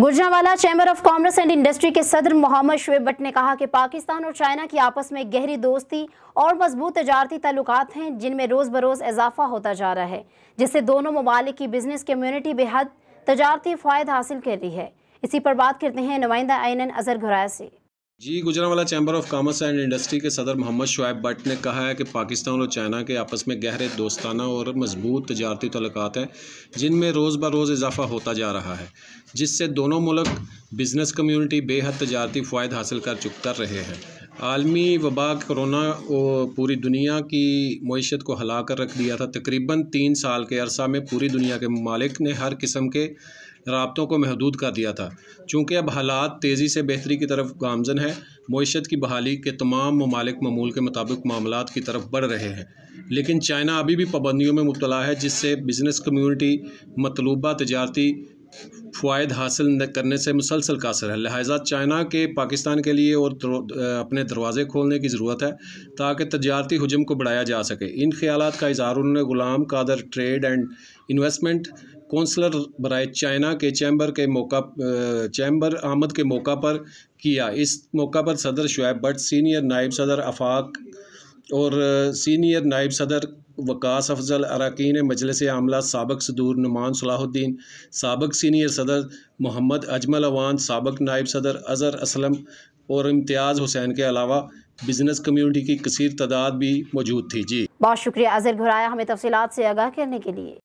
Gujranwala chamber of commerce and industry के सदर मोहम्मद शुएब भट्ट ने कहा कि पाकिस्तान और चाइना की आपस में गहरी दोस्ती और मजबूत तजारती तल्लक हैं जिनमें रोज़ बरोज़ इजाफा होता जा रहा है जिससे दोनों ममालिक की बिजनेस कम्यूनिटी बेहद तजारती फ़ायद हासिल कर रही है इसी पर बात करते हैं नुमाइंदा आइन अजहर घुराया से जी Gujranwala chamber of commerce and industry के सदर मोहम्मद शुएब भट्ट ने कहा है कि पाकिस्तान और चाइना के आपस में गहरे दोस्ताना और मजबूत तजारती तलक़ात हैं जिनमें रोज़ ब रोज़ इजाफा होता जा रहा है जिससे दोनों मुल्क बिज़नेस कम्यूनिटी बेहद तजारती फ़ायद हासिल कर चुक कर रहे हैं आलमी वबा करोना पूरी दुनिया की मीशत को हला कर रख दिया था तकरीबन तीन साल के अरसा में पूरी दुनिया के ममालिक ने हर किस्म के रबतों को महदूद कर दिया था चूँकि अब हालात तेज़ी से बेहतरी की तरफ गामजन है मीशत की बहाली के तमाम ममालिक ममूल के मुताबिक मामला की तरफ बढ़ रहे हैं लेकिन चाइना अभी भी पाबंदियों में मुबला है जिससे बिज़नेस कम्यूनिटी मतलूबा तजारती फ़ायद हासिल करने से मुसलसल कासर है लिहाजा चाइना के पाकिस्तान के लिए और अपने दरवाज़े खोलने की ज़रूरत है ताकि तजारती हजम को बढ़ाया जा सके इन ख्याल का इजहार उन्होंने Ghulam Qadir trade and investment counsellor बरए चाइना के चैम्बर के मौका चैम्बर आमद के मौका पर किया इस मौका पर सदर शुएब भट्ट सीनियर नायब सदर अफाक और सीनियर नायब सदर वकास अफजल अरकान मजलिस आमला सबक सदूर नुमान सलाहुद्दीन सबक सीनियर सदर मोहम्मद अजमल अवान सबक नायब सदर अज़हर असलम और इम्तियाज़ हुसैन के अलावा बिजनेस कम्यूनिटी की कसर तादाद भी मौजूद थी जी बहुत शुक्रिया अजहर घुराया हमें तफसीत से आगाह करने के लिए